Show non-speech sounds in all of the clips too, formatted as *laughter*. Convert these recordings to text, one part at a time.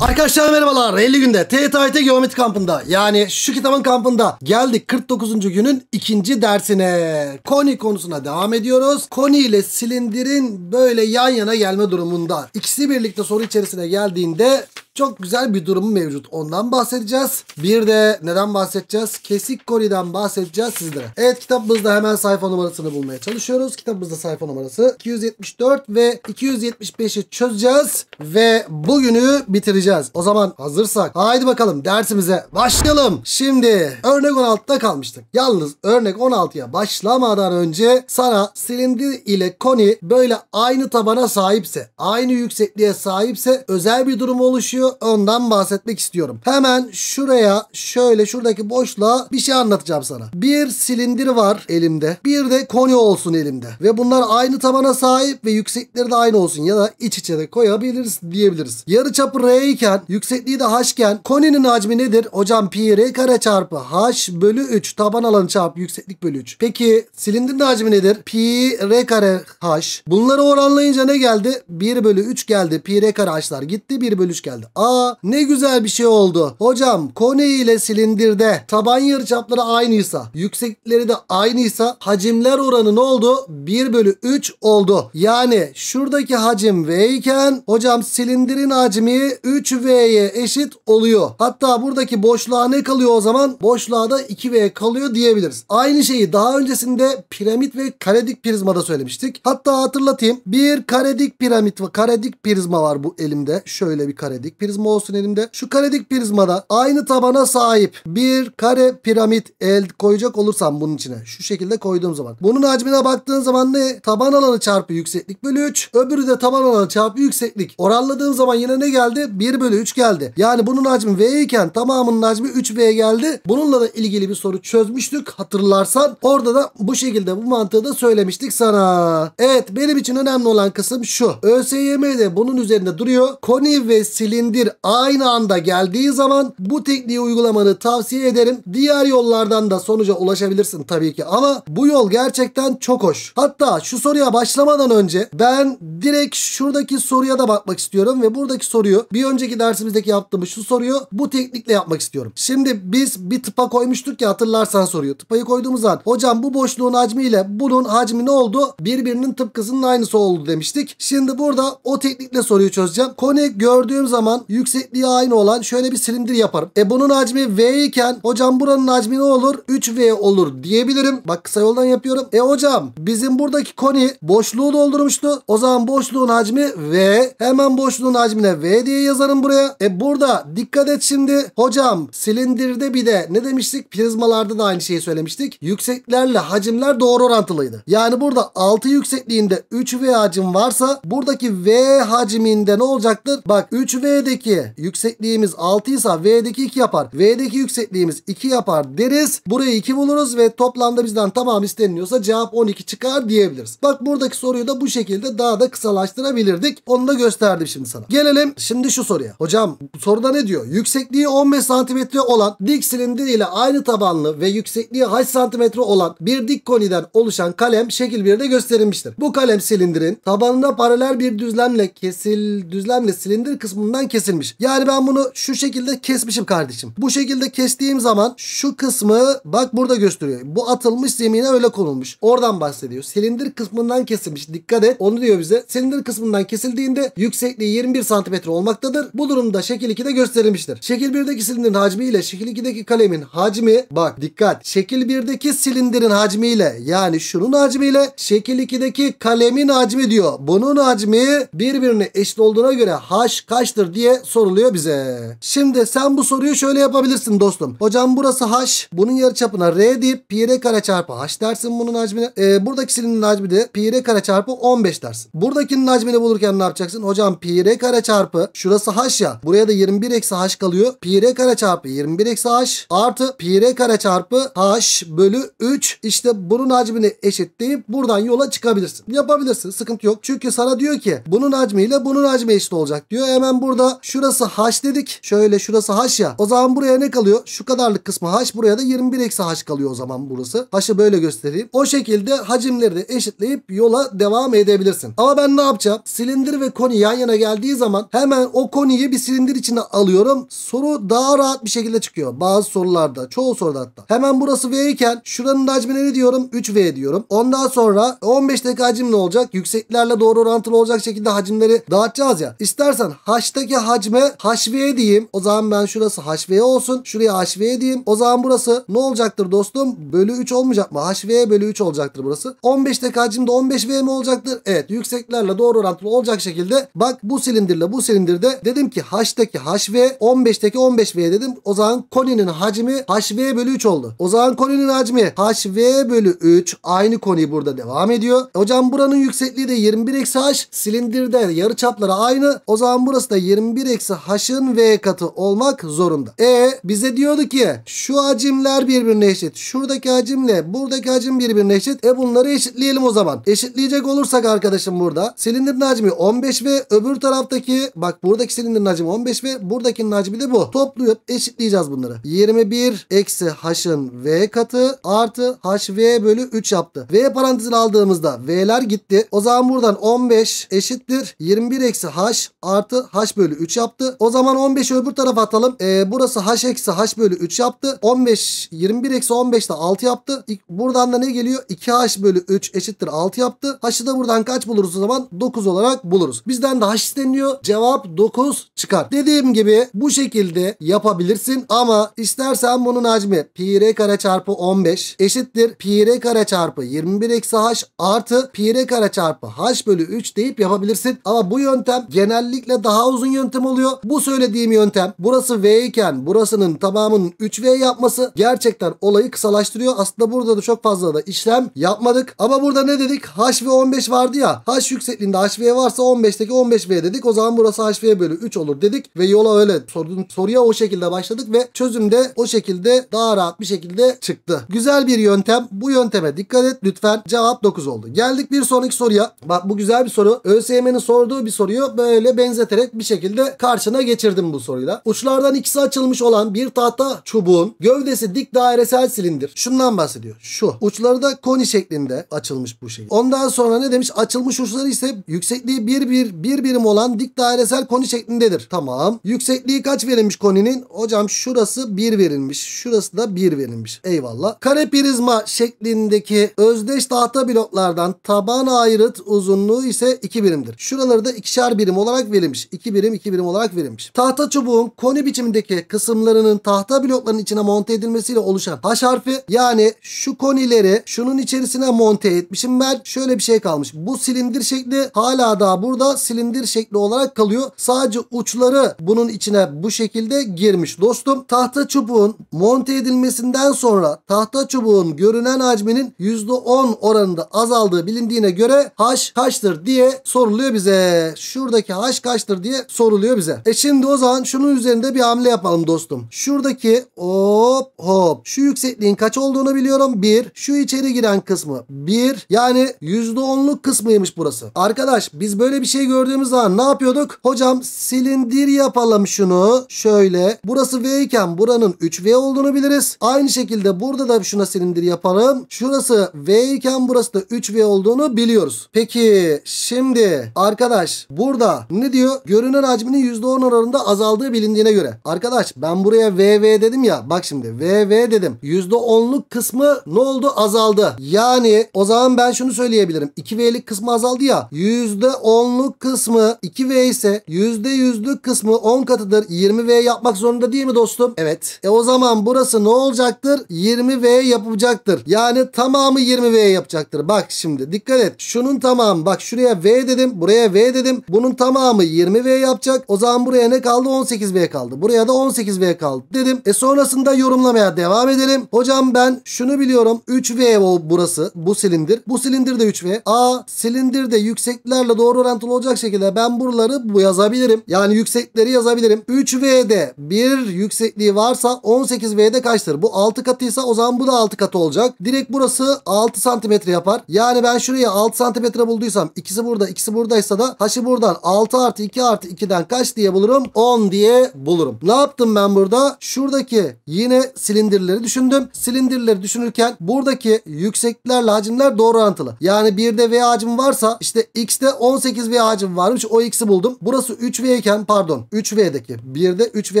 Arkadaşlar merhabalar. 50 günde TYT Geometri kampında yani şu kitabın kampında geldik 49. günün ikinci dersine. Koni konusuna devam ediyoruz. Koni ile silindirin böyle yan yana gelme durumunda. İkisi birlikte soru içerisine geldiğinde çok güzel bir durumu mevcut. Ondan bahsedeceğiz. Bir de neden bahsedeceğiz? Kesik Kori'den bahsedeceğiz sizlere. Evet kitabımızda hemen sayfa numarasını bulmaya çalışıyoruz. Kitabımızda sayfa numarası 274 ve 275'i çözeceğiz ve bugünü bitireceğiz. O zaman hazırsak haydi bakalım dersimize başlayalım. Şimdi örnek 16'da kalmıştık. Yalnız örnek 16'ya başlamadan önce sana silindir ile koni böyle aynı tabana sahipse, aynı yüksekliğe sahipse özel bir durum oluşuyor gerekiyor. Ondan bahsetmek istiyorum. Hemen şuraya şöyle şuradaki boşluğa bir şey anlatacağım sana. Bir silindir var elimde. Bir de koni olsun elimde. Ve bunlar aynı tabana sahip ve yüksekleri de aynı olsun. Ya da iç içe de koyabiliriz diyebiliriz. Yarı çapı R iken yüksekliği de H iken koninin hacmi nedir? Hocam pi R kare çarpı H bölü 3 taban alanı çarpı yükseklik bölü 3. Peki silindirin hacmi nedir? Pi R kare H. Bunları oranlayınca ne geldi? 1 bölü 3 geldi. Pi R kare H'lar gitti. 1 bölü 3 geldi. Aa ne güzel bir şey oldu. Hocam kone ile silindirde taban yarıçapları aynıysa, yükseklikleri de aynıysa hacimler oranı ne oldu? 1 bölü 3 oldu. Yani şuradaki hacim V iken hocam silindirin hacmi 3V'ye eşit oluyor. Hatta buradaki boşluğa ne kalıyor o zaman? Boşluğa da 2V kalıyor diyebiliriz. Aynı şeyi daha öncesinde piramit ve karedik prizmada söylemiştik. Hatta hatırlatayım. Bir karedik piramit ve karedik prizma var bu elimde. Şöyle bir karedik prizma olsun elimde. Şu karedik prizmada aynı tabana sahip bir kare piramit el koyacak olursam bunun içine. Şu şekilde koyduğum zaman. Bunun hacmine baktığın zaman ne? Taban alanı çarpı yükseklik bölü 3. Öbürü de taban alanı çarpı yükseklik. Oranladığım zaman yine ne geldi? 1 bölü 3 geldi. Yani bunun hacmi V iken tamamının hacmi 3V geldi. Bununla da ilgili bir soru çözmüştük hatırlarsan. Orada da bu şekilde bu mantığı da söylemiştik sana. Evet benim için önemli olan kısım şu. ÖSYM'de bunun üzerinde duruyor. Koni ve silin indir aynı anda geldiği zaman bu tekniği uygulamanı tavsiye ederim. Diğer yollardan da sonuca ulaşabilirsin tabii ki ama bu yol gerçekten çok hoş. Hatta şu soruya başlamadan önce ben direkt şuradaki soruya da bakmak istiyorum ve buradaki soruyu bir önceki dersimizdeki yaptığımız şu soruyu bu teknikle yapmak istiyorum. Şimdi biz bir tıpa koymuştuk ya hatırlarsan soruyu. Tıpayı koyduğumuz zaman hocam bu boşluğun hacmi ile bunun hacmi ne oldu? Birbirinin tıpkısının aynısı oldu demiştik. Şimdi burada o teknikle soruyu çözeceğim. Kone gördüğüm zaman zaman yüksekliği aynı olan şöyle bir silindir yaparım. E bunun hacmi V iken hocam buranın hacmi ne olur? 3V olur diyebilirim. Bak kısa yoldan yapıyorum. E hocam bizim buradaki koni boşluğu doldurmuştu. O zaman boşluğun hacmi V. Hemen boşluğun hacmine V diye yazarım buraya. E burada dikkat et şimdi. Hocam silindirde bir de ne demiştik? Prizmalarda da aynı şeyi söylemiştik. Yükseklerle hacimler doğru orantılıydı. Yani burada 6 yüksekliğinde 3V hacim varsa buradaki V hacminde ne olacaktır? Bak 3V B'deki yüksekliğimiz 6 ise V'deki 2 yapar. V'deki yüksekliğimiz 2 yapar deriz. Burayı 2 buluruz ve toplamda bizden tamam isteniliyorsa cevap 12 çıkar diyebiliriz. Bak buradaki soruyu da bu şekilde daha da kısalaştırabilirdik. Onu da gösterdim şimdi sana. Gelelim şimdi şu soruya. Hocam soruda ne diyor? Yüksekliği 15 santimetre olan dik silindir ile aynı tabanlı ve yüksekliği kaç santimetre olan bir dik koniden oluşan kalem şekil 1'de gösterilmiştir. Bu kalem silindirin tabanına paralel bir düzlemle kesil düzlemle silindir kısmından kesil kesilmiş. Yani ben bunu şu şekilde kesmişim kardeşim. Bu şekilde kestiğim zaman şu kısmı bak burada gösteriyor. Bu atılmış zemine öyle konulmuş. Oradan bahsediyor. Silindir kısmından kesilmiş. Dikkat et. Onu diyor bize. Silindir kısmından kesildiğinde yüksekliği 21 cm olmaktadır. Bu durumda şekil 2'de gösterilmiştir. Şekil 1'deki silindirin hacmi ile şekil 2'deki kalemin hacmi bak dikkat. Şekil 1'deki silindirin hacmi ile yani şunun hacmi ile şekil 2'deki kalemin hacmi diyor. Bunun hacmi birbirine eşit olduğuna göre h kaçtır diye diye soruluyor bize. Şimdi sen bu soruyu şöyle yapabilirsin dostum. Hocam burası h. Bunun yarıçapına r deyip pi r kare çarpı h dersin bunun hacmine. E, silinin hacmi de pi r kare çarpı 15 dersin. Buradakinin hacmini bulurken ne yapacaksın? Hocam pi r kare çarpı şurası h ya. Buraya da 21 eksi h kalıyor. Pi r kare çarpı 21 eksi h artı pi r kare çarpı h bölü 3. İşte bunun hacmini eşitleyip buradan yola çıkabilirsin. Yapabilirsin. Sıkıntı yok. Çünkü sana diyor ki bunun hacmiyle bunun hacmi eşit olacak diyor. Hemen burada şurası h dedik. Şöyle şurası h ya. O zaman buraya ne kalıyor? Şu kadarlık kısmı h. Buraya da 21 eksi h kalıyor o zaman burası. H'ı böyle göstereyim. O şekilde hacimleri de eşitleyip yola devam edebilirsin. Ama ben ne yapacağım? Silindir ve koni yan yana geldiği zaman hemen o koniyi bir silindir içine alıyorum. Soru daha rahat bir şekilde çıkıyor. Bazı sorularda. Çoğu soruda hatta. Hemen burası V iken şuranın hacmine ne diyorum? 3V diyorum. Ondan sonra 15 dakika hacim ne olacak? Yükseklerle doğru orantılı olacak şekilde hacimleri dağıtacağız ya. İstersen H'taki H hacme haşviye diyeyim. O zaman ben şurası haşviye olsun. Şuraya haşviye diyeyim. O zaman burası ne olacaktır dostum? Bölü 3 olmayacak mı? Haşviye bölü 3 olacaktır burası. 15 15'teki hacimde 15V mi olacaktır? Evet yükseklerle doğru orantılı olacak şekilde bak bu silindirle bu silindirde dedim ki H'teki HV 15'teki 15V dedim. O zaman koninin hacmi HV bölü 3 oldu. O zaman koninin hacmi HV bölü 3 aynı koni burada devam ediyor. E, hocam buranın yüksekliği de 21 eksi H silindirde yarı çapları aynı. O zaman burası da 21 1 eksi h'ın v katı olmak zorunda. E bize diyordu ki şu hacimler birbirine eşit. Şuradaki hacimle buradaki hacim birbirine eşit. E bunları eşitleyelim o zaman. Eşitleyecek olursak arkadaşım burada silindirin hacmi 15 ve öbür taraftaki bak buradaki silindirin hacmi 15 ve buradakinin hacmi de bu. Toplayıp eşitleyeceğiz bunları. 21 eksi h'ın v katı artı hv bölü 3 yaptı. V parantezini aldığımızda v'ler gitti. O zaman buradan 15 eşittir 21 eksi h artı h bölü 3 yaptı. O zaman 15'i öbür tarafa atalım. E, burası h eksi h bölü 3 yaptı. 15 21 eksi 15 de 6 yaptı. Buradan da ne geliyor? 2h bölü 3 eşittir 6 yaptı. H'ı da buradan kaç buluruz o zaman? 9 olarak buluruz. Bizden de h isteniyor. Cevap 9 çıkar. Dediğim gibi bu şekilde yapabilirsin ama istersen bunun hacmi pi r kare çarpı 15 eşittir pi r kare çarpı 21 eksi h artı pi r kare çarpı h bölü 3 deyip yapabilirsin. Ama bu yöntem genellikle daha uzun yöntem yöntem oluyor. Bu söylediğim yöntem burası V iken burasının tamamının 3V yapması gerçekten olayı kısalaştırıyor. Aslında burada da çok fazla da işlem yapmadık. Ama burada ne dedik? H ve 15 vardı ya. H yüksekliğinde HV varsa 15'teki 15V dedik. O zaman burası HV bölü 3 olur dedik. Ve yola öyle sorun, soruya o şekilde başladık ve çözüm de o şekilde daha rahat bir şekilde çıktı. Güzel bir yöntem. Bu yönteme dikkat et lütfen. Cevap 9 oldu. Geldik bir sonraki soruya. Bak bu güzel bir soru. ÖSYM'nin sorduğu bir soruyu böyle benzeterek bir şekilde şekilde karşına geçirdim bu soruyla. Uçlardan ikisi açılmış olan bir tahta çubuğun gövdesi dik dairesel silindir. Şundan bahsediyor. Şu. Uçları da koni şeklinde açılmış bu şey. Ondan sonra ne demiş? Açılmış uçları ise yüksekliği bir, bir, bir birim olan dik dairesel koni şeklindedir. Tamam. Yüksekliği kaç verilmiş koninin? Hocam şurası bir verilmiş. Şurası da bir verilmiş. Eyvallah. Kare prizma şeklindeki özdeş tahta bloklardan taban ayrıt uzunluğu ise iki birimdir. Şuraları da ikişer birim olarak verilmiş. İki birim iki 2 birim olarak verilmiş. Tahta çubuğun koni biçimindeki kısımlarının tahta bloklarının içine monte edilmesiyle oluşan haş harfi yani şu konileri şunun içerisine monte etmişim ben. Şöyle bir şey kalmış. Bu silindir şekli hala daha burada silindir şekli olarak kalıyor. Sadece uçları bunun içine bu şekilde girmiş dostum. Tahta çubuğun monte edilmesinden sonra tahta çubuğun görünen hacminin %10 oranında azaldığı bilindiğine göre haş kaçtır diye soruluyor bize. Şuradaki haş kaçtır diye soruluyor soruluyor bize. E şimdi o zaman şunun üzerinde bir hamle yapalım dostum. Şuradaki hop hop şu yüksekliğin kaç olduğunu biliyorum. 1. Şu içeri giren kısmı 1. Yani %10'luk kısmıymış burası. Arkadaş biz böyle bir şey gördüğümüz zaman ne yapıyorduk? Hocam silindir yapalım şunu. Şöyle. Burası V iken buranın 3V olduğunu biliriz. Aynı şekilde burada da şuna silindir yapalım. Şurası V iken burası da 3V olduğunu biliyoruz. Peki şimdi arkadaş burada ne diyor? Görünen hacmi üretiminin %10 oranında azaldığı bilindiğine göre. Arkadaş ben buraya VV dedim ya bak şimdi VV dedim. %10'luk kısmı ne oldu azaldı. Yani o zaman ben şunu söyleyebilirim. 2V'lik kısmı azaldı ya. %10'luk kısmı 2V ise %100'lük kısmı 10 katıdır. 20V yapmak zorunda değil mi dostum? Evet. E o zaman burası ne olacaktır? 20V yapacaktır. Yani tamamı 20V yapacaktır. Bak şimdi dikkat et. Şunun tamamı bak şuraya V dedim. Buraya V dedim. Bunun tamamı 20V yapacak bak o zaman buraya ne kaldı 18B kaldı. Buraya da 18B kaldı dedim. E sonrasında yorumlamaya devam edelim. Hocam ben şunu biliyorum 3V o burası bu silindir. Bu silindir de 3V. A silindir de yükseklerle doğru orantılı olacak şekilde ben buraları bu yazabilirim. Yani yüksekleri yazabilirim. 3V'de bir yüksekliği varsa 18V'de kaçtır? Bu 6 katıysa o zaman bu da 6 katı olacak. Direkt burası 6 santimetre yapar. Yani ben şuraya 6 santimetre bulduysam ikisi burada ikisi buradaysa da taşı buradan 6 artı 2 artı 2'den kaç diye bulurum? 10 diye bulurum. Ne yaptım ben burada? Şuradaki yine silindirleri düşündüm. Silindirleri düşünürken buradaki yükseklerle hacimler doğru orantılı. Yani 1'de V hacim varsa işte X'de 18 V hacim varmış. O X'i buldum. Burası 3V iken pardon 3V'deki 1'de 3V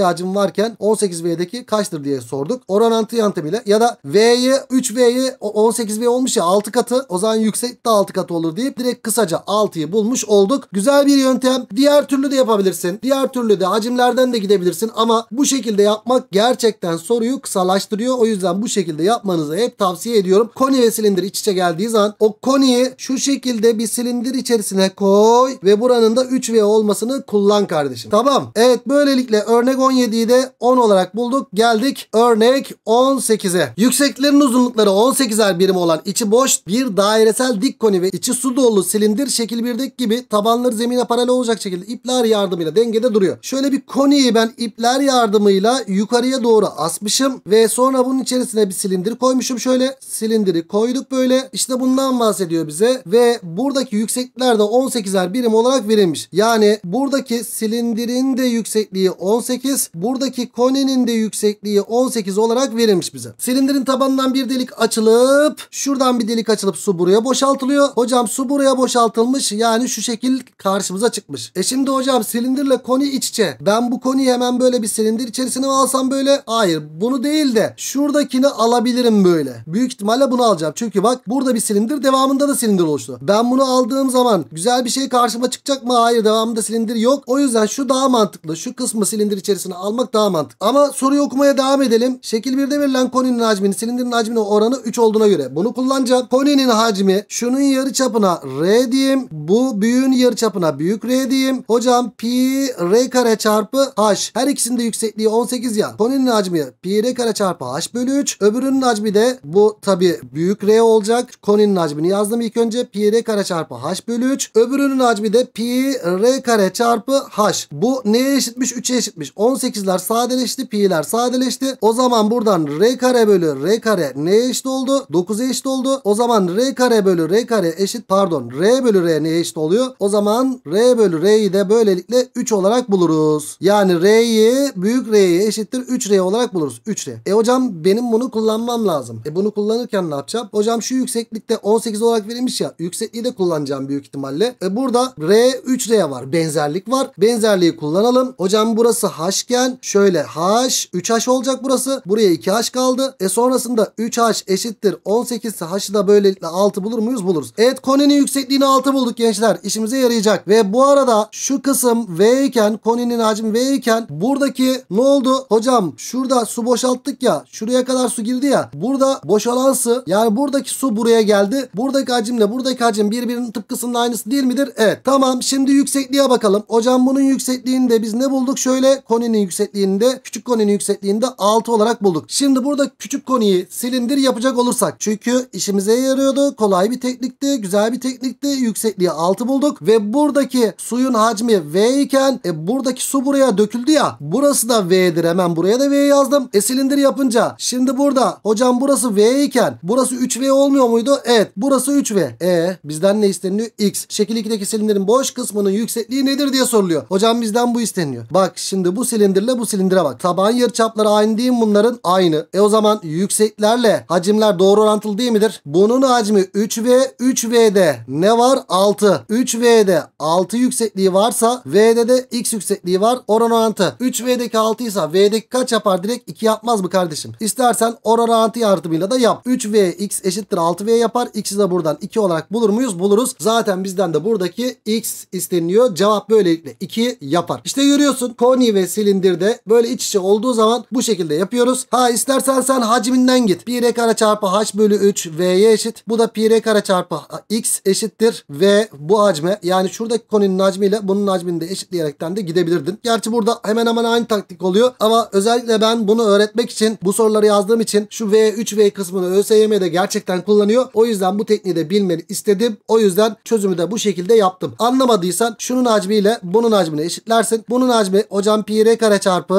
hacim varken 18V'deki kaçtır diye sorduk. Oran antı yöntemiyle ya da V'yi 3 V'yi 18V olmuş ya 6 katı o zaman yüksek de 6 katı olur deyip direkt kısaca 6'yı bulmuş olduk. Güzel bir yöntem. Diğer türlü de yapabiliriz gidebilirsin. Diğer türlü de hacimlerden de gidebilirsin ama bu şekilde yapmak gerçekten soruyu kısalaştırıyor. O yüzden bu şekilde yapmanızı hep tavsiye ediyorum. Koni ve silindir iç içe geldiği zaman o koniyi şu şekilde bir silindir içerisine koy ve buranın da 3V olmasını kullan kardeşim. Tamam. Evet böylelikle örnek 17'yi de 10 olarak bulduk. Geldik örnek 18'e. Yükseklerin uzunlukları 18'er birim olan içi boş bir dairesel dik koni ve içi su dolu silindir şekil 1'deki gibi tabanları zemine paralel olacak şekilde ipler yardım yardımıyla dengede duruyor. Şöyle bir koniyi ben ipler yardımıyla yukarıya doğru asmışım ve sonra bunun içerisine bir silindir koymuşum. Şöyle silindiri koyduk böyle. İşte bundan bahsediyor bize ve buradaki yükseklikler de 18'er birim olarak verilmiş. Yani buradaki silindirin de yüksekliği 18, buradaki koninin de yüksekliği 18 olarak verilmiş bize. Silindirin tabanından bir delik açılıp şuradan bir delik açılıp su buraya boşaltılıyor. Hocam su buraya boşaltılmış yani şu şekil karşımıza çıkmış. E şimdi hocam silin silindirle koni iç içe. Ben bu koniyi hemen böyle bir silindir içerisine alsam böyle? Hayır bunu değil de şuradakini alabilirim böyle. Büyük ihtimalle bunu alacağım. Çünkü bak burada bir silindir devamında da silindir oluştu. Ben bunu aldığım zaman güzel bir şey karşıma çıkacak mı? Hayır devamında silindir yok. O yüzden şu daha mantıklı. Şu kısmı silindir içerisine almak daha mantıklı. Ama soruyu okumaya devam edelim. Şekil 1'de verilen koninin hacmini silindirin hacmine oranı 3 olduğuna göre bunu kullanacağım. Koninin hacmi şunun yarı çapına R diyeyim. Bu büyüğün yarı çapına büyük R diyeyim. Hocam pi pi r kare çarpı h. Her ikisinin de yüksekliği 18 ya. Koninin hacmi pi r kare çarpı h bölü 3. Öbürünün hacmi de bu tabi büyük r olacak. Koninin hacmini yazdım ilk önce. Pi r kare çarpı h bölü 3. Öbürünün hacmi de pi r kare çarpı h. Bu neye eşitmiş? 3'e eşitmiş. 18'ler sadeleşti. Pi'ler sadeleşti. O zaman buradan r kare bölü r kare neye eşit oldu? 9'a eşit oldu. O zaman r kare bölü r kare eşit pardon r bölü r neye eşit oluyor? O zaman r bölü r'yi de böylelikle 3 olarak buluruz. Yani R'yi büyük R'ye eşittir 3R olarak buluruz. 3R. E hocam benim bunu kullanmam lazım. E bunu kullanırken ne yapacağım? Hocam şu yükseklikte 18 olarak verilmiş ya. Yüksekliği de kullanacağım büyük ihtimalle. E burada R 3R var. Benzerlik var. Benzerliği kullanalım. Hocam burası H'ken şöyle H 3H olacak burası. Buraya 2H kaldı. E sonrasında 3H eşittir 18 ise H'ı da böylelikle 6 bulur muyuz? Buluruz. Evet koninin yüksekliğini 6 bulduk gençler. İşimize yarayacak. Ve bu arada şu kısım V iken koninin hacmi V iken buradaki ne oldu? Hocam şurada su boşalttık ya şuraya kadar su girdi ya burada boşalan su yani buradaki su buraya geldi. Buradaki hacimle buradaki hacim birbirinin tıpkısının aynısı değil midir? Evet. Tamam şimdi yüksekliğe bakalım. Hocam bunun yüksekliğinde biz ne bulduk? Şöyle koninin yüksekliğinde, küçük koninin yüksekliğinde de 6 olarak bulduk. Şimdi burada küçük koniyi silindir yapacak olursak çünkü işimize yarıyordu. Kolay bir teknikti. Güzel bir teknikti. Yüksekliği 6 bulduk ve buradaki suyun hacmi V V'deyken e, buradaki su buraya döküldü ya. Burası da V'dir. Hemen buraya da V yazdım. E silindir yapınca. Şimdi burada hocam burası V iken burası 3V olmuyor muydu? Evet. Burası 3V. E bizden ne isteniyor X. Şekil 2'deki silindirin boş kısmının yüksekliği nedir diye soruluyor. Hocam bizden bu isteniyor. Bak şimdi bu silindirle bu silindire bak. Taban yarıçapları aynı değil mi bunların? Aynı. E o zaman yükseklerle hacimler doğru orantılı değil midir? Bunun hacmi 3V. 3V'de ne var? 6. 3V'de 6 yüksekliği varsa V'de V'de de x yüksekliği var. Oran orantı. 3V'deki 6 ise V'deki kaç yapar? Direkt 2 yapmaz mı kardeşim? İstersen oran orantı yardımıyla da yap. 3V x eşittir 6V yapar. X'i de buradan 2 olarak bulur muyuz? Buluruz. Zaten bizden de buradaki x isteniyor Cevap böylelikle 2 yapar. İşte görüyorsun koni ve silindirde böyle iç içe olduğu zaman bu şekilde yapıyoruz. Ha istersen sen haciminden git. Pi r kare çarpı h bölü 3 V'ye eşit. Bu da pi r kare çarpı x eşittir. V bu hacme yani şuradaki koninin hacmiyle bunun hacminde eşit eşitleyerekten de gidebilirdin. Gerçi burada hemen hemen aynı taktik oluyor ama özellikle ben bunu öğretmek için bu soruları yazdığım için şu V3 V kısmını ÖSYM'de gerçekten kullanıyor. O yüzden bu tekniği de bilmeni istedim. O yüzden çözümü de bu şekilde yaptım. Anlamadıysan şunun hacmiyle bunun hacmini eşitlersin. Bunun hacmi hocam pi r kare çarpı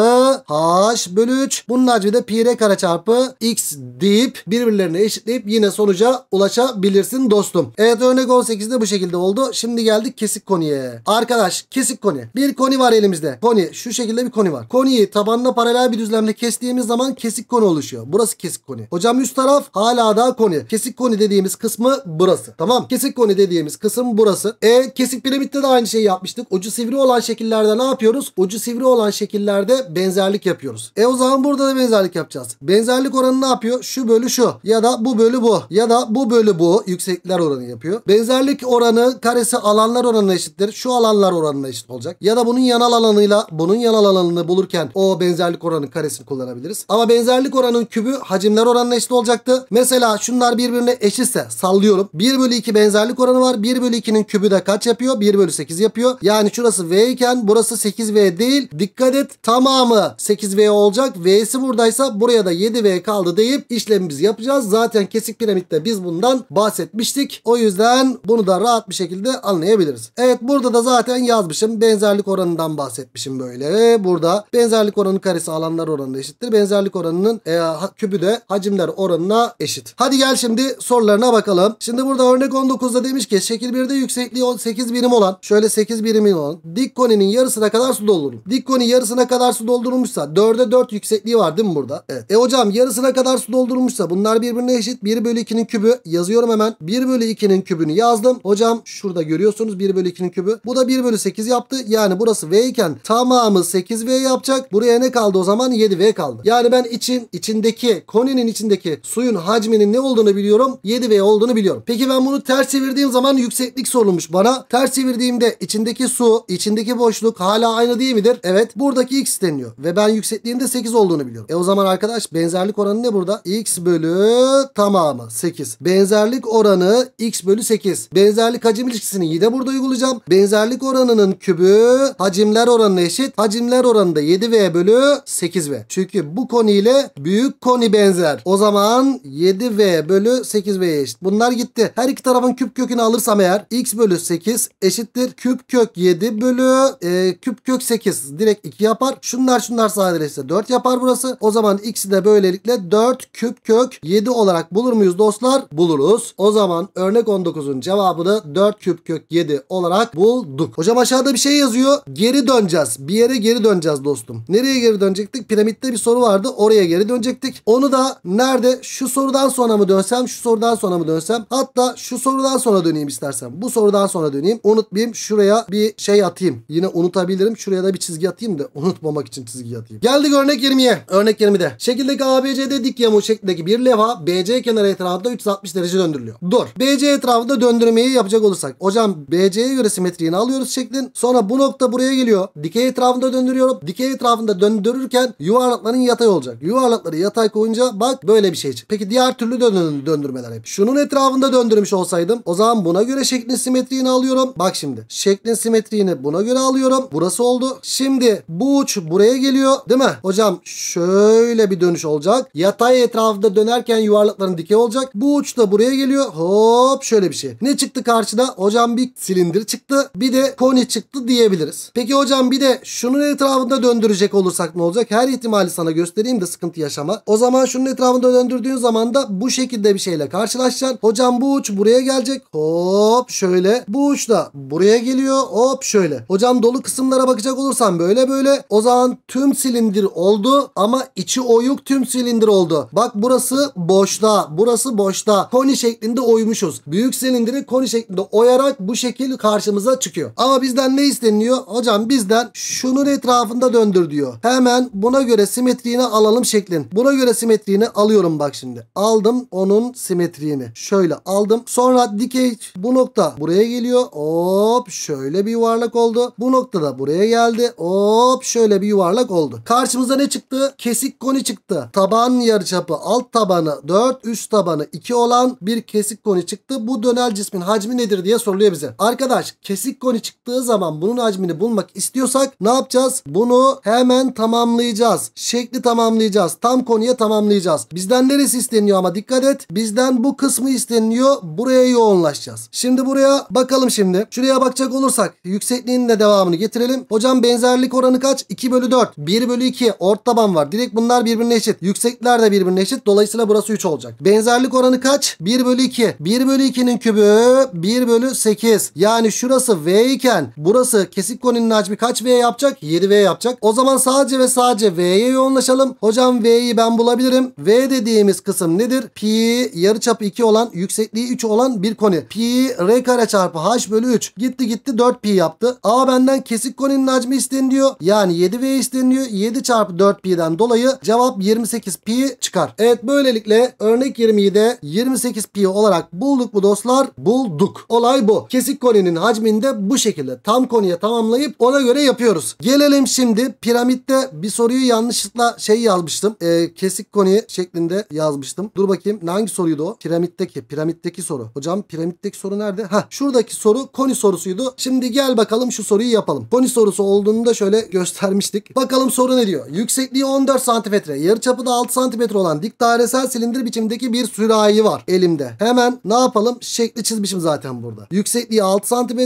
h bölü 3. Bunun hacmi de pi r kare çarpı x deyip birbirlerine eşitleyip yine sonuca ulaşabilirsin dostum. Evet örnek 18'de bu şekilde oldu. Şimdi geldik kesik konuya. Arkadaş kesik konu koni. Bir koni var elimizde. Koni şu şekilde bir koni var. Koniyi tabanla paralel bir düzlemde kestiğimiz zaman kesik koni oluşuyor. Burası kesik koni. Hocam üst taraf hala daha koni. Kesik koni dediğimiz kısmı burası. Tamam. Kesik koni dediğimiz kısım burası. E kesik piramitte de aynı şeyi yapmıştık. Ucu sivri olan şekillerde ne yapıyoruz? Ucu sivri olan şekillerde benzerlik yapıyoruz. E o zaman burada da benzerlik yapacağız. Benzerlik oranı ne yapıyor? Şu bölü şu. Ya da bu bölü bu. Ya da bu bölü bu. Yükseklikler oranı yapıyor. Benzerlik oranı karesi alanlar oranına eşittir. Şu alanlar oranına eşit olur olacak. Ya da bunun yanal alanıyla bunun yanal alanını bulurken o benzerlik oranının karesini kullanabiliriz. Ama benzerlik oranının kübü hacimler oranına eşit olacaktı. Mesela şunlar birbirine eşitse sallıyorum. 1 bölü 2 benzerlik oranı var. 1 bölü 2'nin kübü de kaç yapıyor? 1 bölü 8 yapıyor. Yani şurası V iken burası 8V değil. Dikkat et tamamı 8V olacak. V'si buradaysa buraya da 7V kaldı deyip işlemimizi yapacağız. Zaten kesik piramitte biz bundan bahsetmiştik. O yüzden bunu da rahat bir şekilde anlayabiliriz. Evet burada da zaten yazmışım. B benzerlik oranından bahsetmişim böyle. Burada benzerlik oranı karesi alanlar oranı eşittir. Benzerlik oranının e, kübü de hacimler oranına eşit. Hadi gel şimdi sorularına bakalım. Şimdi burada örnek 19'da demiş ki şekil 1'de yüksekliği 8 birim olan şöyle 8 birim olan dik koninin yarısına kadar su doldurun. Dik koni yarısına kadar su doldurulmuşsa 4'e 4 yüksekliği var değil mi burada? Evet. E hocam yarısına kadar su doldurulmuşsa bunlar birbirine eşit. 1 bölü 2'nin kübü yazıyorum hemen. 1 bölü 2'nin kübünü yazdım. Hocam şurada görüyorsunuz 1 bölü 2'nin kübü. Bu da 1 bölü 8 yaptı. Yani burası V iken tamamı 8V yapacak. Buraya ne kaldı o zaman? 7V kaldı. Yani ben için içindeki koninin içindeki suyun hacminin ne olduğunu biliyorum. 7V olduğunu biliyorum. Peki ben bunu ters çevirdiğim zaman yükseklik sorulmuş bana. Ters çevirdiğimde içindeki su, içindeki boşluk hala aynı değil midir? Evet. Buradaki x deniyor. Ve ben yüksekliğinde 8 olduğunu biliyorum. E o zaman arkadaş benzerlik oranı ne burada? x bölü tamamı 8. Benzerlik oranı x bölü 8. Benzerlik hacim ilişkisini yine burada uygulayacağım. Benzerlik oranının kübü bölü hacimler oranı eşit. Hacimler oranı da 7V bölü 8V. Çünkü bu koni ile büyük koni benzer. O zaman 7V bölü 8 v eşit. Bunlar gitti. Her iki tarafın küp kökünü alırsam eğer x bölü 8 eşittir. Küp kök 7 bölü e, küp kök 8 direkt 2 yapar. Şunlar şunlar sadeleşse 4 yapar burası. O zaman x'i de böylelikle 4 küp kök 7 olarak bulur muyuz dostlar? Buluruz. O zaman örnek 19'un cevabını 4 küp kök 7 olarak bulduk. Hocam aşağıda bir şey yazıyor? Geri döneceğiz. Bir yere geri döneceğiz dostum. Nereye geri dönecektik? Piramitte bir soru vardı. Oraya geri dönecektik. Onu da nerede? Şu sorudan sonra mı dönsem? Şu sorudan sonra mı dönsem? Hatta şu sorudan sonra döneyim istersen. Bu sorudan sonra döneyim. Unutmayayım. Şuraya bir şey atayım. Yine unutabilirim. Şuraya da bir çizgi atayım da unutmamak için çizgi atayım. Geldik örnek 20'ye. Örnek 20'de. Şekildeki ABCD dik yamuğu şeklindeki bir levha BC kenarı etrafında 360 derece döndürülüyor. Dur. BC etrafında döndürmeyi yapacak olursak. Hocam BC'ye göre simetriğini alıyoruz şeklin. Sonra bu nokta buraya geliyor. Dikey etrafında döndürüyorum. Dikey etrafında döndürürken yuvarlakların yatay olacak. Yuvarlakları yatay koyunca bak böyle bir şey çık. Peki diğer türlü dön döndürmeler hep. Şunun etrafında döndürmüş olsaydım o zaman buna göre şeklin simetriğini alıyorum. Bak şimdi şeklin simetriğini buna göre alıyorum. Burası oldu. Şimdi bu uç buraya geliyor değil mi? Hocam şöyle bir dönüş olacak. Yatay etrafında dönerken yuvarlakların dikey olacak. Bu uç da buraya geliyor. Hop şöyle bir şey. Ne çıktı karşıda? Hocam bir silindir çıktı. Bir de koni çıktı diye diyebiliriz. Peki hocam bir de şunun etrafında döndürecek olursak ne olacak? Her ihtimali sana göstereyim de sıkıntı yaşama. O zaman şunun etrafında döndürdüğün zaman da bu şekilde bir şeyle karşılaşacaksın. Hocam bu uç buraya gelecek. Hop şöyle. Bu uç da buraya geliyor. Hop şöyle. Hocam dolu kısımlara bakacak olursan böyle böyle. O zaman tüm silindir oldu ama içi oyuk tüm silindir oldu. Bak burası boşta. Burası boşta. Koni şeklinde oymuşuz. Büyük silindiri koni şeklinde oyarak bu şekil karşımıza çıkıyor. Ama bizden ne istiyor? isteniliyor? Hocam bizden şunun etrafında döndür diyor. Hemen buna göre simetriğini alalım şeklin. Buna göre simetriğini alıyorum bak şimdi. Aldım onun simetriğini. Şöyle aldım. Sonra dikey bu nokta buraya geliyor. Hop şöyle bir yuvarlak oldu. Bu noktada buraya geldi. Hop şöyle bir yuvarlak oldu. Karşımıza ne çıktı? Kesik koni çıktı. Taban yarıçapı alt tabanı 4 üst tabanı 2 olan bir kesik koni çıktı. Bu dönel cismin hacmi nedir diye soruluyor bize. Arkadaş kesik koni çıktığı zaman bunu bunun hacmini bulmak istiyorsak ne yapacağız? Bunu hemen tamamlayacağız. Şekli tamamlayacağız. Tam konuya tamamlayacağız. Bizden neresi isteniyor ama dikkat et. Bizden bu kısmı isteniyor. Buraya yoğunlaşacağız. Şimdi buraya bakalım şimdi. Şuraya bakacak olursak yüksekliğin de devamını getirelim. Hocam benzerlik oranı kaç? 2 bölü 4. 1 bölü 2. Ort taban var. Direkt bunlar birbirine eşit. Yüksekler de birbirine eşit. Dolayısıyla burası 3 olacak. Benzerlik oranı kaç? 1 bölü 2. 1 bölü 2'nin kübü 1 bölü 8. Yani şurası V iken burası 6. Kesik koninin hacmi kaç V yapacak? 7 V yapacak. O zaman sadece ve sadece V'ye yoğunlaşalım. Hocam V'yi ben bulabilirim. V dediğimiz kısım nedir? Pi yarıçapı 2 olan yüksekliği 3 olan bir koni. Pi R kare çarpı H bölü 3. Gitti gitti 4 pi yaptı. A benden kesik koninin hacmi isteniyor. Yani 7 V isteniyor. 7 çarpı 4 pi'den dolayı cevap 28 pi çıkar. Evet böylelikle örnek 20'yi de 28 pi olarak bulduk mu dostlar? Bulduk. Olay bu. Kesik koninin hacminde bu şekilde tam koni konuya tamamlayıp ona göre yapıyoruz. Gelelim şimdi piramitte bir soruyu yanlışlıkla şey yazmıştım. E, kesik konuyu şeklinde yazmıştım. Dur bakayım hangi soruydu o? Piramitteki. Piramitteki soru. Hocam piramitteki soru nerede? Ha şuradaki soru koni sorusuydu. Şimdi gel bakalım şu soruyu yapalım. Koni sorusu olduğunu da şöyle *laughs* göstermiştik. Bakalım soru ne diyor? Yüksekliği 14 cm, yarıçapı da 6 cm olan dik dairesel silindir biçimdeki bir sürahi var elimde. Hemen ne yapalım? Şekli çizmişim zaten burada. Yüksekliği 6 cm,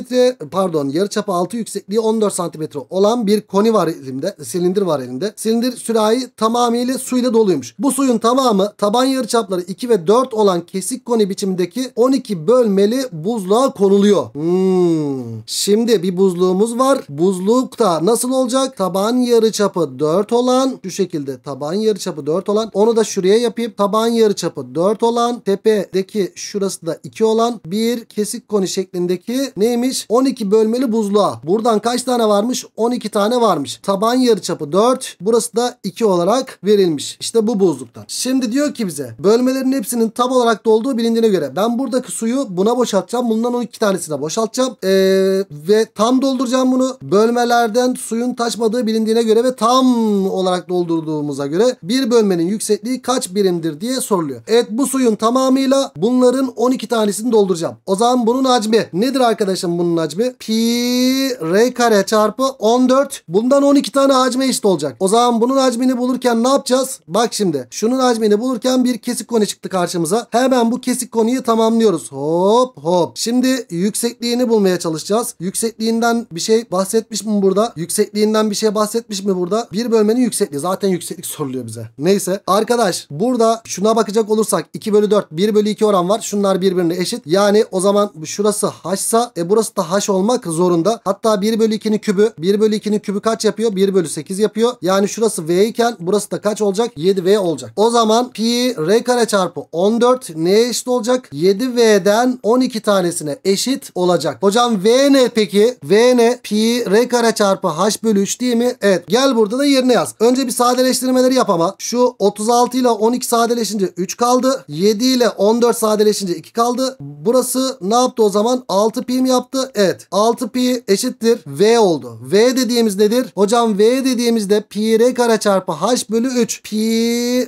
pardon yarıçapı 6 altı yüksekliği 14 santimetre olan bir koni var elimde. Silindir var elimde. Silindir sürahi tamamıyla suyla doluymuş. Bu suyun tamamı taban yarıçapları 2 ve 4 olan kesik koni biçimindeki 12 bölmeli buzluğa konuluyor. Hmm. Şimdi bir buzluğumuz var. Buzlukta nasıl olacak? Taban yarıçapı 4 olan şu şekilde taban yarıçapı 4 olan onu da şuraya yapayım. Taban yarıçapı 4 olan tepedeki şurası da 2 olan bir kesik koni şeklindeki neymiş? 12 bölmeli buzluğa. Buradan kaç tane varmış? 12 tane varmış. Taban yarıçapı 4. Burası da 2 olarak verilmiş. İşte bu bozlukta. Şimdi diyor ki bize bölmelerin hepsinin tab olarak dolduğu bilindiğine göre ben buradaki suyu buna boşaltacağım. Bundan 12 de boşaltacağım. Ee, ve tam dolduracağım bunu. Bölmelerden suyun taşmadığı bilindiğine göre ve tam olarak doldurduğumuza göre bir bölmenin yüksekliği kaç birimdir diye soruluyor. Evet bu suyun tamamıyla bunların 12 tanesini dolduracağım. O zaman bunun hacmi nedir arkadaşım bunun hacmi? Pi r kare çarpı 14. Bundan 12 tane hacme eşit olacak. O zaman bunun hacmini bulurken ne yapacağız? Bak şimdi şunun hacmini bulurken bir kesik koni çıktı karşımıza. Hemen bu kesik konuyu tamamlıyoruz. Hop hop. Şimdi yüksekliğini bulmaya çalışacağız. Yüksekliğinden bir şey bahsetmiş mi burada? Yüksekliğinden bir şey bahsetmiş mi burada? Bir bölmenin yüksekliği. Zaten yükseklik soruluyor bize. Neyse. Arkadaş burada şuna bakacak olursak 2 bölü 4 1 bölü 2 oran var. Şunlar birbirine eşit. Yani o zaman şurası haşsa, e burası da haş olmak zorunda. Hatta Hatta 1 bölü 2'nin kübü 1 bölü 2'nin kübü kaç yapıyor? 1 bölü 8 yapıyor. Yani şurası V iken burası da kaç olacak? 7V olacak. O zaman pi R kare çarpı 14 neye eşit olacak? 7V'den 12 tanesine eşit olacak. Hocam V ne peki? V ne? Pi R kare çarpı H bölü 3 değil mi? Evet. Gel burada da yerine yaz. Önce bir sadeleştirmeleri yap ama. Şu 36 ile 12 sadeleşince 3 kaldı. 7 ile 14 sadeleşince 2 kaldı. Burası ne yaptı o zaman? 6 pi mi yaptı? Evet. 6 pi eşit eşittir V oldu. V dediğimiz nedir? Hocam V dediğimizde pi r kare çarpı h bölü 3. Pi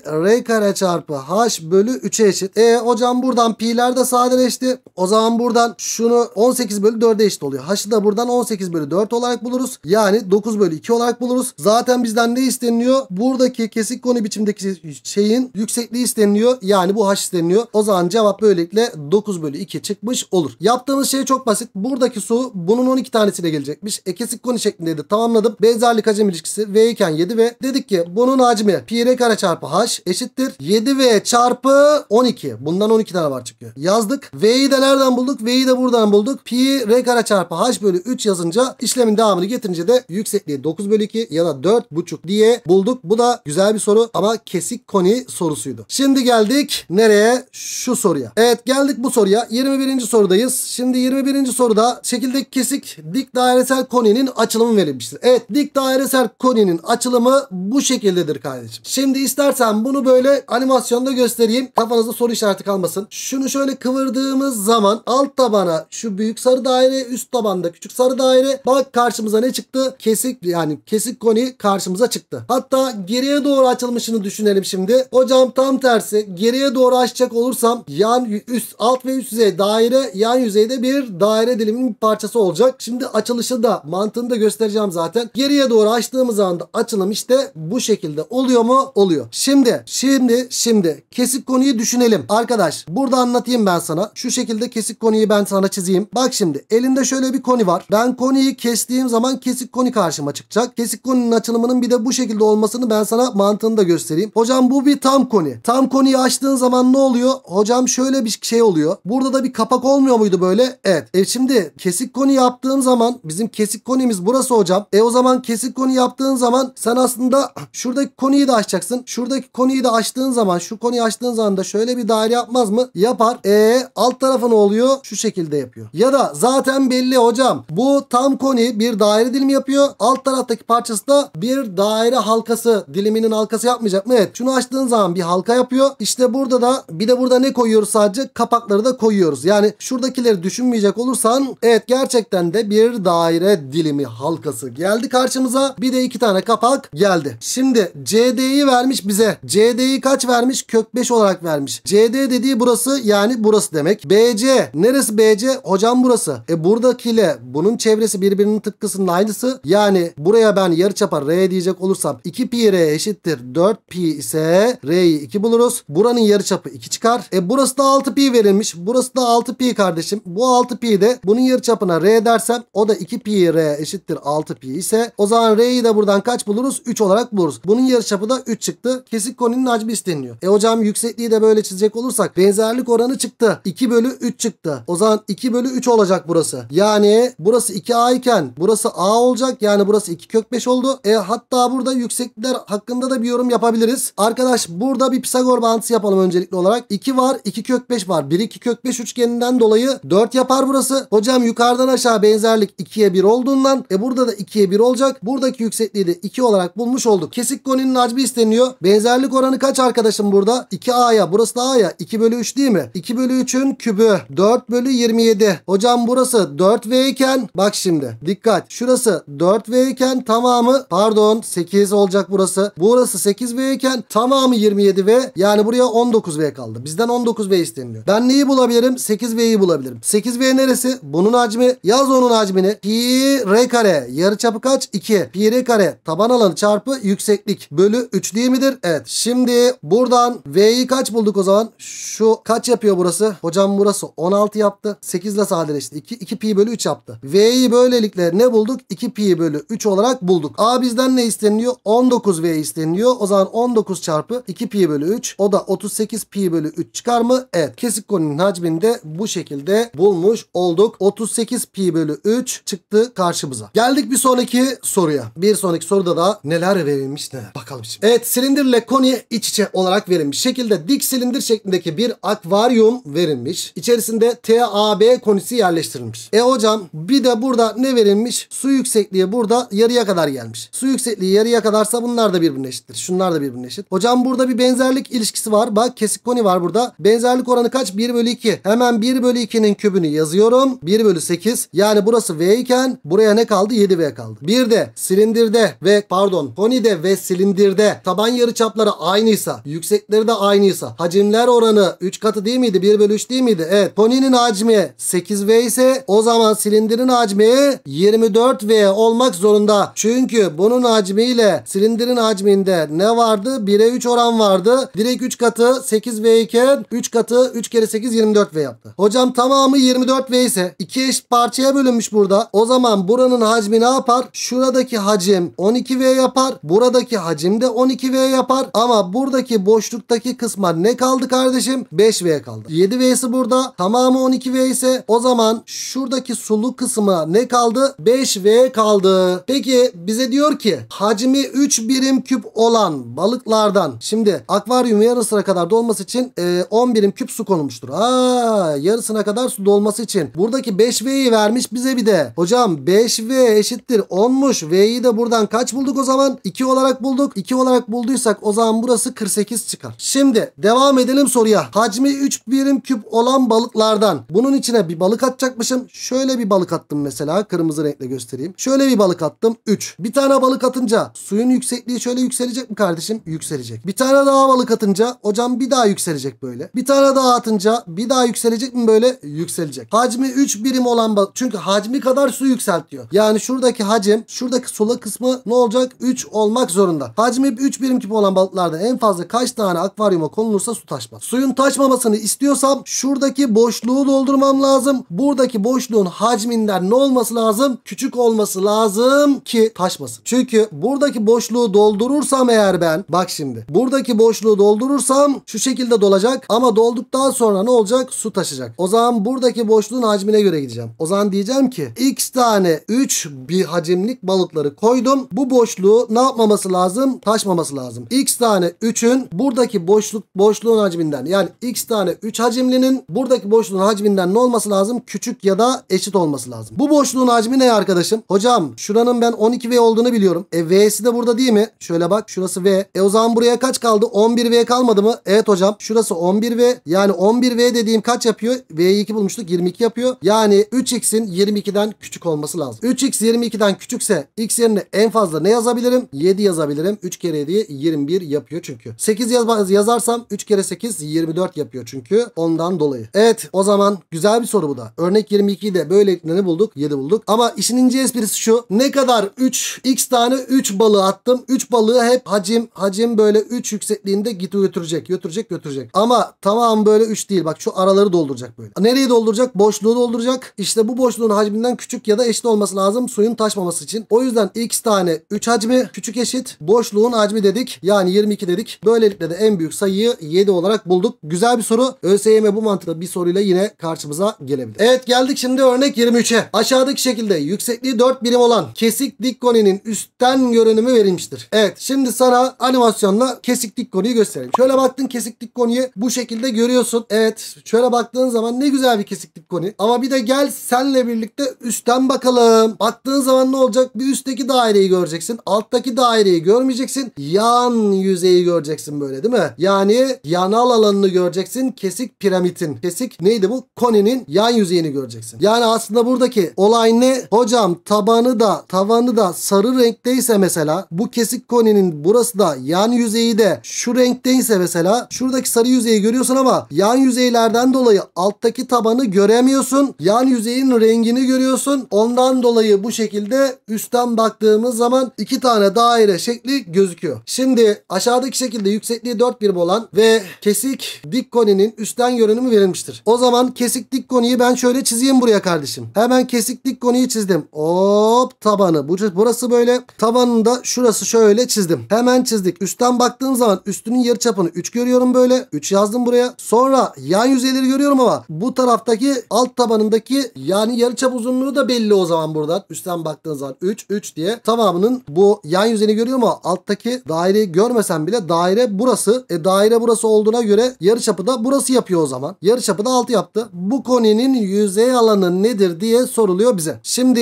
r kare çarpı h bölü 3'e eşit. E hocam buradan pi'ler de sadeleşti. O zaman buradan şunu 18 bölü 4'e eşit oluyor. H'ı da buradan 18 bölü 4 olarak buluruz. Yani 9 bölü 2 olarak buluruz. Zaten bizden ne isteniliyor? Buradaki kesik koni biçimdeki şeyin yüksekliği isteniliyor. Yani bu h isteniliyor. O zaman cevap böylelikle 9 bölü 2 çıkmış olur. Yaptığımız şey çok basit. Buradaki su bunun 12 tanesini ile gelecekmiş. E kesik koni şeklindeydi. Tamamladım. Benzerlik hacim ilişkisi V iken 7 ve dedik ki bunun hacmi pi r kare çarpı h eşittir. 7 v çarpı 12. Bundan 12 tane var çıkıyor. Yazdık. V'yi de nereden bulduk? V'yi de buradan bulduk. Pi r kare çarpı h bölü 3 yazınca işlemin devamını getirince de yüksekliği 9 bölü 2 ya da 4,5 diye bulduk. Bu da güzel bir soru ama kesik koni sorusuydu. Şimdi geldik nereye? Şu soruya. Evet geldik bu soruya. 21. sorudayız. Şimdi 21. soruda şekildeki kesik dik dairesel koninin açılımı verilmiştir. Evet dik dairesel koninin açılımı bu şekildedir kardeşim. Şimdi istersen bunu böyle animasyonda göstereyim. Kafanızda soru işareti kalmasın. Şunu şöyle kıvırdığımız zaman alt tabana şu büyük sarı daire üst tabanda küçük sarı daire. Bak karşımıza ne çıktı? Kesik yani kesik koni karşımıza çıktı. Hatta geriye doğru açılmışını düşünelim şimdi. Hocam tam tersi geriye doğru açacak olursam yan üst alt ve üst yüzey daire yan yüzeyde bir daire diliminin bir parçası olacak. Şimdi aç açılışı da mantığını göstereceğim zaten. Geriye doğru açtığımız anda açılım işte bu şekilde oluyor mu? Oluyor. Şimdi şimdi şimdi kesik konuyu düşünelim. Arkadaş burada anlatayım ben sana. Şu şekilde kesik konuyu ben sana çizeyim. Bak şimdi elinde şöyle bir koni var. Ben koniyi kestiğim zaman kesik koni karşıma çıkacak. Kesik koninin açılımının bir de bu şekilde olmasını ben sana mantığını da göstereyim. Hocam bu bir tam koni. Tam koniyi açtığın zaman ne oluyor? Hocam şöyle bir şey oluyor. Burada da bir kapak olmuyor muydu böyle? Evet. E şimdi kesik koni yaptığım zaman bizim kesik konimiz burası hocam. E o zaman kesik koni yaptığın zaman sen aslında *clears throat* şuradaki konuyu da açacaksın. Şuradaki konuyu da açtığın zaman şu konuyu açtığın zaman da şöyle bir daire yapmaz mı? Yapar. E alt tarafı ne oluyor? Şu şekilde yapıyor. Ya da zaten belli hocam. Bu tam koni bir daire dilimi yapıyor. Alt taraftaki parçası da bir daire halkası diliminin halkası yapmayacak mı? Evet. Şunu açtığın zaman bir halka yapıyor. İşte burada da bir de burada ne koyuyoruz sadece? Kapakları da koyuyoruz. Yani şuradakileri düşünmeyecek olursan evet gerçekten de bir daire dilimi halkası geldi karşımıza. Bir de iki tane kapak geldi. Şimdi CD'yi vermiş bize. CD'yi kaç vermiş? Kök 5 olarak vermiş. CD dediği burası yani burası demek. BC. Neresi BC? Hocam burası. E buradakiyle bunun çevresi birbirinin tıpkısının aynısı. Yani buraya ben yarıçapar R diyecek olursam 2 pi R eşittir 4 pi ise R'yi 2 buluruz. Buranın yarıçapı 2 çıkar. E burası da 6 pi verilmiş. Burası da 6 pi kardeşim. Bu 6 pi de bunun yarıçapına R dersem o da 2 pi r eşittir 6 pi ise o zaman r'yi de buradan kaç buluruz? 3 olarak buluruz. Bunun yarıçapı da 3 çıktı. Kesik koninin hacmi isteniyor. E hocam yüksekliği de böyle çizecek olursak benzerlik oranı çıktı. 2 bölü 3 çıktı. O zaman 2 bölü 3 olacak burası. Yani burası 2a iken burası a olacak. Yani burası 2 kök 5 oldu. E hatta burada yükseklikler hakkında da bir yorum yapabiliriz. Arkadaş burada bir Pisagor bağıntısı yapalım öncelikli olarak. 2 var 2 kök 5 var. 1 2 kök 5 üçgeninden dolayı 4 yapar burası. Hocam yukarıdan aşağı benzerlik 2'ye 1 olduğundan e burada da 2'ye 1 olacak. Buradaki yüksekliği de 2 olarak bulmuş olduk. Kesik koninin hacmi isteniyor. Benzerlik oranı kaç arkadaşım burada? 2A'ya. Burası da A'ya. 2 bölü 3 değil mi? 2 bölü 3'ün kübü. 4 bölü 27. Hocam burası 4V iken bak şimdi dikkat. Şurası 4V iken tamamı pardon 8 olacak burası. Burası 8V iken tamamı 27V. Yani buraya 19V kaldı. Bizden 19V isteniliyor. Ben neyi bulabilirim? 8V'yi bulabilirim. 8V neresi? Bunun hacmi. Yaz onun hacmini aynı. Pi r kare yarıçapı kaç? 2. Pi r kare taban alanı çarpı yükseklik bölü 3 değil midir? Evet. Şimdi buradan V'yi kaç bulduk o zaman? Şu kaç yapıyor burası? Hocam burası 16 yaptı. 8 ile sadeleşti. 2, 2 pi bölü 3 yaptı. V'yi böylelikle ne bulduk? 2 pi bölü 3 olarak bulduk. A bizden ne isteniyor? 19 V isteniyor. O zaman 19 çarpı 2 pi bölü 3. O da 38 pi bölü 3 çıkar mı? Evet. Kesik konunun hacmini de bu şekilde bulmuş olduk. 38 pi bölü 3 çıktı karşımıza. Geldik bir sonraki soruya. Bir sonraki soruda da neler verilmiş neler. Bakalım şimdi. Evet silindirle koni iç içe olarak verilmiş şekilde dik silindir şeklindeki bir akvaryum verilmiş. İçerisinde TAB konisi yerleştirilmiş. E hocam bir de burada ne verilmiş? Su yüksekliği burada yarıya kadar gelmiş. Su yüksekliği yarıya kadarsa bunlar da birbirine eşittir. Şunlar da birbirine eşit. Hocam burada bir benzerlik ilişkisi var. Bak kesik koni var burada. Benzerlik oranı kaç? 1 bölü 2. Hemen 1 bölü 2'nin kübünü yazıyorum. 1 bölü 8. Yani burası V'yken buraya ne kaldı? 7V kaldı. Bir de silindirde ve pardon konide ve silindirde taban yarı çapları aynıysa, yüksekleri de aynıysa, hacimler oranı 3 katı değil miydi? 1 bölü 3 değil miydi? Evet. Koninin hacmi 8V ise o zaman silindirin hacmi 24V olmak zorunda. Çünkü bunun hacmiyle silindirin hacminde ne vardı? 1'e 3 oran vardı. Direkt 3 katı 8V iken 3 katı 3 kere 8 24V yaptı. Hocam tamamı 24V ise 2 eşit parçaya bölünmüş burada burada. O zaman buranın hacmi ne yapar? Şuradaki hacim 12V yapar. Buradaki hacim de 12V yapar. Ama buradaki boşluktaki kısma ne kaldı kardeşim? 5V kaldı. 7V'si burada. Tamamı 12V ise o zaman şuradaki sulu kısmı ne kaldı? 5V kaldı. Peki bize diyor ki hacmi 3 birim küp olan balıklardan şimdi akvaryum yarısına kadar dolması için e, 10 birim küp su konulmuştur. Aa, yarısına kadar su dolması için. Buradaki 5V'yi vermiş bize bir de. Hocam 5v eşittir 10'muş. V'yi de buradan kaç bulduk o zaman? 2 olarak bulduk. 2 olarak bulduysak o zaman burası 48 çıkar. Şimdi devam edelim soruya. Hacmi 3 birim küp olan balıklardan. Bunun içine bir balık atacakmışım. Şöyle bir balık attım mesela. Kırmızı renkle göstereyim. Şöyle bir balık attım. 3. Bir tane balık atınca suyun yüksekliği şöyle yükselecek mi kardeşim? Yükselecek. Bir tane daha balık atınca hocam bir daha yükselecek böyle. Bir tane daha atınca bir daha yükselecek mi böyle? Yükselecek. Hacmi 3 birim olan balık. Çünkü hacmi kadar kadar su yükseltiyor. Yani şuradaki hacim, şuradaki sola kısmı ne olacak? 3 olmak zorunda. Hacmi 3 birim küp olan balıklarda en fazla kaç tane akvaryuma konulursa su taşmaz. Suyun taşmamasını istiyorsam şuradaki boşluğu doldurmam lazım. Buradaki boşluğun hacminden ne olması lazım? Küçük olması lazım ki taşmasın. Çünkü buradaki boşluğu doldurursam eğer ben bak şimdi buradaki boşluğu doldurursam şu şekilde dolacak ama dolduktan sonra ne olacak? Su taşacak. O zaman buradaki boşluğun hacmine göre gideceğim. O zaman diyeceğim ki x tane 3 bir hacimlik balıkları koydum. Bu boşluğu ne yapmaması lazım? Taşmaması lazım. x tane 3'ün buradaki boşluk boşluğun hacminden yani x tane 3 hacimlinin buradaki boşluğun hacminden ne olması lazım? Küçük ya da eşit olması lazım. Bu boşluğun hacmi ne arkadaşım? Hocam şuranın ben 12V olduğunu biliyorum. E V'si de burada değil mi? Şöyle bak şurası V. E o zaman buraya kaç kaldı? 11V kalmadı mı? Evet hocam şurası 11V. Yani 11V dediğim kaç yapıyor? V'yi 2 bulmuştuk 22 yapıyor. Yani 3x'in 22'den küçük olması lazım. 3x 22'den küçükse x yerine en fazla ne yazabilirim? 7 yazabilirim. 3 kere 7 21 yapıyor çünkü. 8 yaz yazarsam 3 kere 8 24 yapıyor çünkü. Ondan dolayı. Evet o zaman güzel bir soru bu da. Örnek 22'yi de böylelikle ne bulduk? 7 bulduk. Ama işin ince esprisi şu. Ne kadar 3 x tane 3 balığı attım. 3 balığı hep hacim hacim böyle 3 yüksekliğinde git götürecek. Götürecek götürecek. Ama tamam böyle 3 değil. Bak şu araları dolduracak böyle. Nereyi dolduracak? Boşluğu dolduracak. İşte bu boşluğun hacminden küçük küçük ya da eşit olması lazım suyun taşmaması için. O yüzden x tane 3 hacmi küçük eşit boşluğun hacmi dedik. Yani 22 dedik. Böylelikle de en büyük sayıyı 7 olarak bulduk. Güzel bir soru. ÖSYM bu mantıkla bir soruyla yine karşımıza gelebilir. Evet geldik şimdi örnek 23'e. Aşağıdaki şekilde yüksekliği 4 birim olan kesik dik koninin üstten görünümü verilmiştir. Evet şimdi sana animasyonla kesik dik koniyi göstereyim. Şöyle baktın kesik dik koniyi bu şekilde görüyorsun. Evet şöyle baktığın zaman ne güzel bir kesik dik koni. Ama bir de gel senle birlikte üstten bakalım. Baktığın zaman ne olacak? Bir üstteki daireyi göreceksin. Alttaki daireyi görmeyeceksin. Yan yüzeyi göreceksin böyle değil mi? Yani yanal alanını göreceksin. Kesik piramitin. Kesik neydi bu? Koninin yan yüzeyini göreceksin. Yani aslında buradaki olay ne? Hocam tabanı da tavanı da sarı renkteyse mesela bu kesik koninin burası da yan yüzeyi de şu renkteyse mesela şuradaki sarı yüzeyi görüyorsun ama yan yüzeylerden dolayı alttaki tabanı göremiyorsun. Yan yüzeyin rengini görüyorsun görüyorsun. Ondan dolayı bu şekilde üstten baktığımız zaman iki tane daire şekli gözüküyor. Şimdi aşağıdaki şekilde yüksekliği 4 birim olan ve kesik dik koninin üstten görünümü verilmiştir. O zaman kesik dik koniyi ben şöyle çizeyim buraya kardeşim. Hemen kesik dik koniyi çizdim. Hop tabanı. Burası böyle. Tabanında şurası şöyle çizdim. Hemen çizdik. Üstten baktığım zaman üstünün yarı çapını 3 görüyorum böyle. 3 yazdım buraya. Sonra yan yüzeyleri görüyorum ama bu taraftaki alt tabanındaki yani yarı çap uzunluğu Tamamını da belli o zaman buradan. Üstten baktığınız zaman 3 3 diye. Tamamının bu yan yüzeyini görüyor mu? alttaki daireyi görmesen bile daire burası. E daire burası olduğuna göre yarıçapı da burası yapıyor o zaman. Yarıçapı da 6 yaptı. Bu koninin yüzey alanı nedir diye soruluyor bize. Şimdi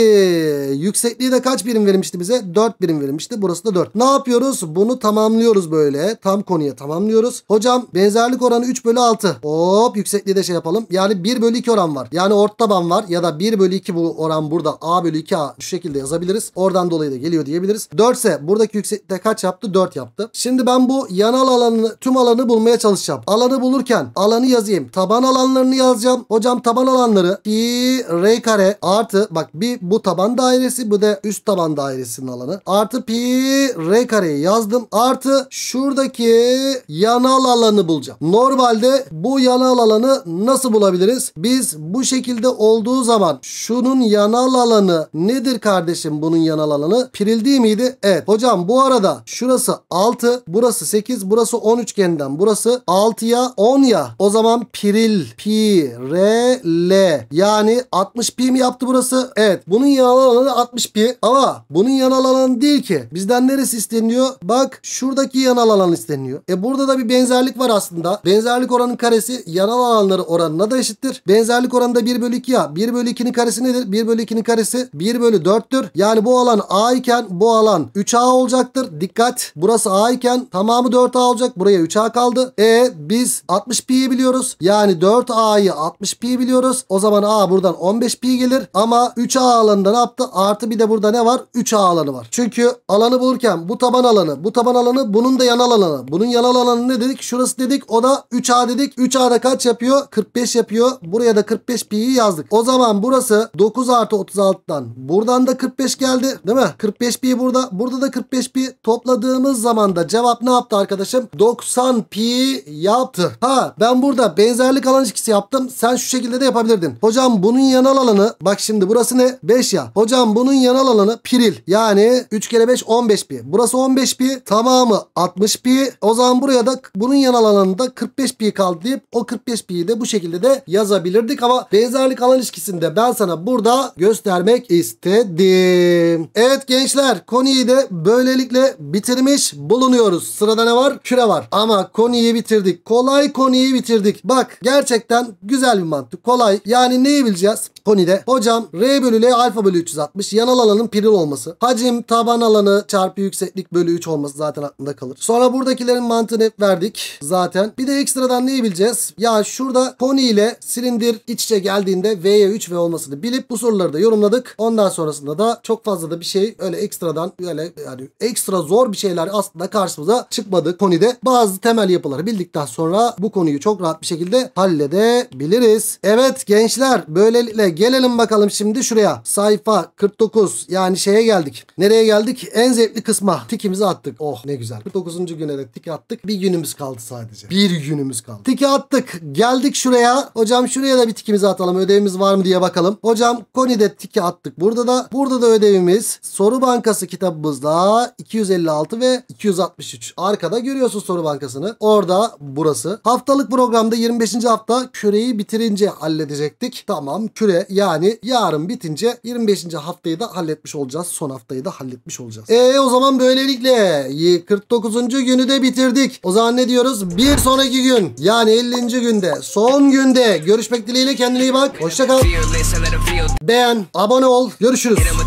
yüksekliği de kaç birim verilmişti bize? 4 birim verilmişti. Burası da 4. Ne yapıyoruz? Bunu tamamlıyoruz böyle. Tam konuya tamamlıyoruz. Hocam benzerlik oranı 3 bölü 6. Hop yüksekliği de şey yapalım. Yani 1 bölü 2 oran var. Yani ort taban var ya da 1 bölü 2 bu oran burada A bölü 2A şu şekilde yazabiliriz. Oradan dolayı da geliyor diyebiliriz. 4 ise buradaki yükseklikte kaç yaptı? 4 yaptı. Şimdi ben bu yanal alanını tüm alanı bulmaya çalışacağım. Alanı bulurken alanı yazayım. Taban alanlarını yazacağım. Hocam taban alanları pi r kare artı bak bir bu taban dairesi bu da üst taban dairesinin alanı. Artı pi r kareyi yazdım. Artı şuradaki yanal alanı bulacağım. Normalde bu yanal alanı nasıl bulabiliriz? Biz bu şekilde olduğu zaman şunun yanal alanı nedir kardeşim bunun yanal alanı? Piril miydi? Evet. Hocam bu arada şurası 6, burası 8, burası 10 üçgenden, Burası 6'ya 10 ya. O zaman piril pi r l yani 60 pi mi yaptı burası? Evet. Bunun yanal alanı 60 pi ama bunun yanal alanı değil ki. Bizden neresi isteniyor? Bak şuradaki yanal alan isteniyor. E burada da bir benzerlik var aslında. Benzerlik oranın karesi yanal alanları oranına da eşittir. Benzerlik oranı da 1 bölü 2 ya. 1 bölü 2'nin karesi nedir? 1 bölü 2'nin karesi 1 bölü 4'tür. Yani bu alan A iken bu alan 3A olacaktır. Dikkat burası A iken tamamı 4A olacak. Buraya 3A kaldı. E biz 60 pi'yi biliyoruz. Yani 4A'yı 60 pi biliyoruz. O zaman A buradan 15 pi gelir. Ama 3A alanında ne yaptı? Artı bir de burada ne var? 3A alanı var. Çünkü alanı bulurken bu taban alanı, bu taban alanı, bunun da yanal alanı. Bunun yanal alanı ne dedik? Şurası dedik. O da 3A dedik. 3A'da kaç yapıyor? 45 yapıyor. Buraya da 45 pi'yi yazdık. O zaman burası 9 9 artı 36'dan. Buradan da 45 geldi değil mi? 45 pi burada. Burada da 45 pi topladığımız zaman da cevap ne yaptı arkadaşım? 90 pi yaptı. Ha ben burada benzerlik alan ilişkisi yaptım. Sen şu şekilde de yapabilirdin. Hocam bunun yanal alanı bak şimdi burası ne? 5 ya. Hocam bunun yanal alanı piril. Yani 3 kere 5 15 pi. Burası 15 pi. Tamamı 60 pi. O zaman buraya da bunun yanal alanında 45 pi kaldı deyip o 45 pi'yi de bu şekilde de yazabilirdik. Ama benzerlik alan ilişkisinde ben sana burada da göstermek istedim. Evet gençler konuyu de böylelikle bitirmiş bulunuyoruz. Sırada ne var? Küre var. Ama koniyi bitirdik. Kolay koniyi bitirdik. Bak gerçekten güzel bir mantık. Kolay. Yani neyi bileceğiz? Konide. Hocam R bölü L alfa bölü 360 yanal alanın piril olması. Hacim taban alanı çarpı yükseklik bölü 3 olması zaten aklında kalır. Sonra buradakilerin mantığını hep verdik zaten. Bir de ekstradan neyi bileceğiz? Ya şurada koni ile silindir iç içe geldiğinde V'ye 3V olmasını bilip bu soruları da yorumladık. Ondan sonrasında da çok fazla da bir şey öyle ekstradan öyle yani ekstra zor bir şeyler aslında karşımıza çıkmadı konide. Bazı temel yapıları bildikten sonra bu konuyu çok rahat bir şekilde halledebiliriz. Evet gençler böylelikle gelelim bakalım şimdi şuraya. Sayfa 49 yani şeye geldik. Nereye geldik? En zevkli kısma. Tikimizi attık. Oh ne güzel. 49. güne de tik attık. Bir günümüz kaldı sadece. Bir günümüz kaldı. Tiki attık. Geldik şuraya. Hocam şuraya da bir tikimizi atalım. Ödevimiz var mı diye bakalım. Hocam Koni'de tiki attık. Burada da burada da ödevimiz soru bankası kitabımızda 256 ve 263. Arkada görüyorsunuz soru bankasını. Orada burası. Haftalık programda 25. hafta küreyi bitirince halledecektik. Tamam küre yani yarın bitince 25. haftayı da halletmiş olacağız. Son haftayı da halletmiş olacağız. E o zaman böylelikle 49. günü de bitirdik. O zaman ne diyoruz? Bir sonraki gün yani 50. günde son günde görüşmek dileğiyle kendine iyi bak. Hoşçakal. Beğen, abone ol. Görüşürüz.